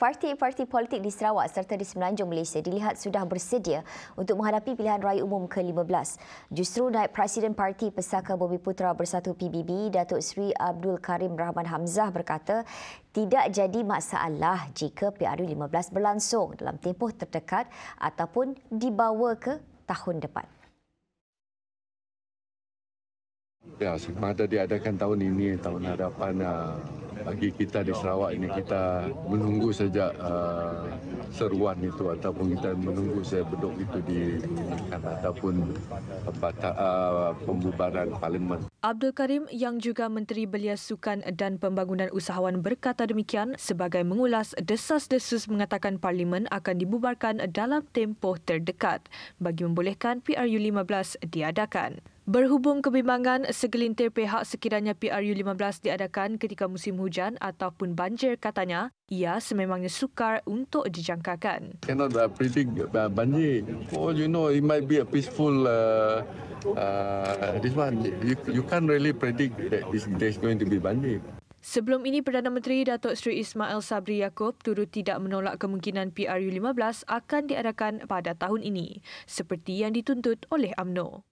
parti-parti politik di Sarawak serta di Semenanjung Malaysia dilihat sudah bersedia untuk menghadapi pilihan raya umum ke-15. Justru naik Presiden Parti Pesaka Bumi Putra Bersatu PBB, Datuk Seri Abdul Karim Rahman Hamzah berkata, tidak jadi masalah jika PRU 15 berlangsung dalam tempoh terdekat ataupun dibawa ke tahun depan. Ya, sebab tadi adakan tahun ini, tahun hadapan, ah, bagi kita di Sarawak ini kita menunggu sejak uh, seruan itu ataupun kita menunggu sejak beduk itu digunakan ataupun uh, pembubaran parlimen. Abdul Karim yang juga Menteri Belia Sukan dan Pembangunan Usahawan berkata demikian sebagai mengulas desas-desus mengatakan parlimen akan dibubarkan dalam tempoh terdekat bagi membolehkan PRU15 diadakan. Berhubung kebimbangan segelintir pihak sekiranya PRU15 diadakan ketika musim hujan ataupun banjir katanya, ia sememangnya sukar untuk dijangkakan. Cannot uh, predict uh, banjir. Oh, you know, it might be a peaceful uh, uh, this one. You, you can't really predict that this, there's going to be banjir. Sebelum ini Perdana Menteri Datuk Seri Ismail Sabri Yaakob turut tidak menolak kemungkinan PRU15 akan diadakan pada tahun ini seperti yang dituntut oleh AMNO.